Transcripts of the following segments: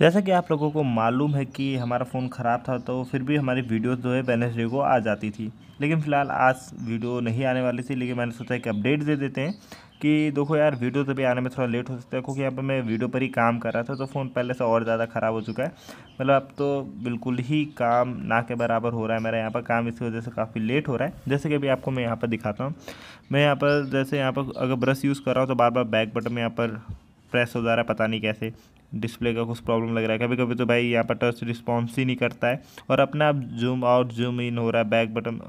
जैसा कि आप लोगों को मालूम है कि हमारा फ़ोन ख़राब था तो फिर भी हमारी वीडियो जो है वेनसडे को आ जाती थी लेकिन फ़िलहाल आज वीडियो नहीं आने वाली थी लेकिन मैंने सोचा कि अपडेट दे देते हैं कि देखो यार वीडियो तो भी आने में थोड़ा लेट हो सकता है क्योंकि अब मैं वीडियो पर ही काम कर रहा था तो फ़ोन पहले से और ज़्यादा ख़राब हो चुका है मतलब अब तो बिल्कुल ही काम ना के बराबर हो रहा है मेरा यहाँ पर काम इसी वजह से काफ़ी लेट हो रहा है जैसे कि अभी आपको मैं यहाँ पर दिखाता हूँ मैं यहाँ पर जैसे यहाँ पर अगर ब्रश यूज़ कर रहा हूँ तो बार बार बैक बटन में यहाँ पर प्रेस हो जा रहा है पता नहीं कैसे डिस्प्ले का कुछ प्रॉब्लम लग रहा है कभी कभी तो भाई यहाँ पर टच रिस्पॉन्स ही नहीं करता है और अपने आप जूम आउट जूम इन हो रहा है बैक बटन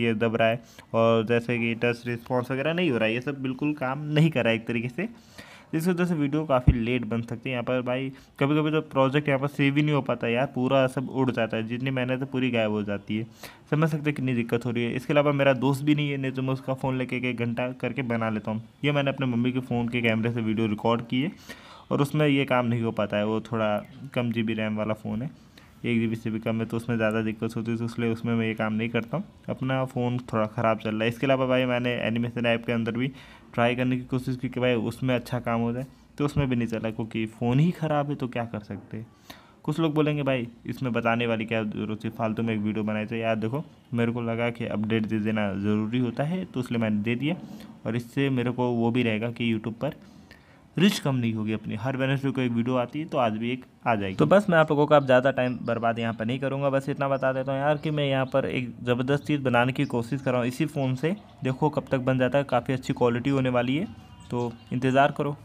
ये दब रहा है और जैसे कि टच रिस्पॉन्स वगैरह नहीं हो रहा है ये सब बिल्कुल काम नहीं कर रहा है एक तरीके से जिस वजह से वीडियो काफ़ी लेट बन सकती है यहाँ पर भाई कभी कभी तो प्रोजेक्ट यहाँ पर सेव ही नहीं हो पाता यार पूरा सब उड़ जाता है जितनी मेहनत है पूरी गायब हो जाती है समझ सकते हैं कितनी दिक्कत हो रही है इसके अलावा मेरा दोस्त भी नहीं है नहीं तो मैं उसका फ़ोन लेके एक घंटा करके बना लेता हूँ ये मैंने अपने मम्मी के फ़ोन के कैमरे से वीडियो रिकॉर्ड की है और उसमें ये काम नहीं हो पाता है वो थोड़ा कम जी बी रैम वाला फ़ोन है एक जी बी से भी कम है तो उसमें ज़्यादा दिक्कत होती है तो इसलिए उसमें मैं ये काम नहीं करता हूँ अपना फ़ोन थोड़ा ख़राब चल रहा है इसके अलावा भाई मैंने एनिमेशन ऐप के अंदर भी ट्राई करने की कोशिश की कि भाई उसमें अच्छा काम हो जाए तो उसमें भी नहीं चला क्योंकि फ़ोन ही ख़राब है तो क्या कर सकते हैं कुछ लोग बोलेंगे भाई इसमें बताने वाली क्या जरूरत है फालतू में एक वीडियो बनाई थी यार देखो मेरे को लगा कि अपडेट दे देना ज़रूरी होता है तो इसलिए मैंने दे दिया और इससे मेरे को वो भी रहेगा कि यूट्यूब पर रिच कम नहीं होगी अपनी हर वेनसडे को एक वीडियो आती है तो आज भी एक आ जाएगी तो बस मैं आप लोगों का अब ज़्यादा टाइम बर्बाद यहाँ पर नहीं करूँगा बस इतना बता देता हूँ यार कि मैं यहाँ पर एक ज़बरदस्त चीज़ बनाने की कोशिश कर रहा हूँ इसी फ़ोन से देखो कब तक बन जाता है काफ़ी अच्छी क्वालिटी होने वाली है तो इंतज़ार करो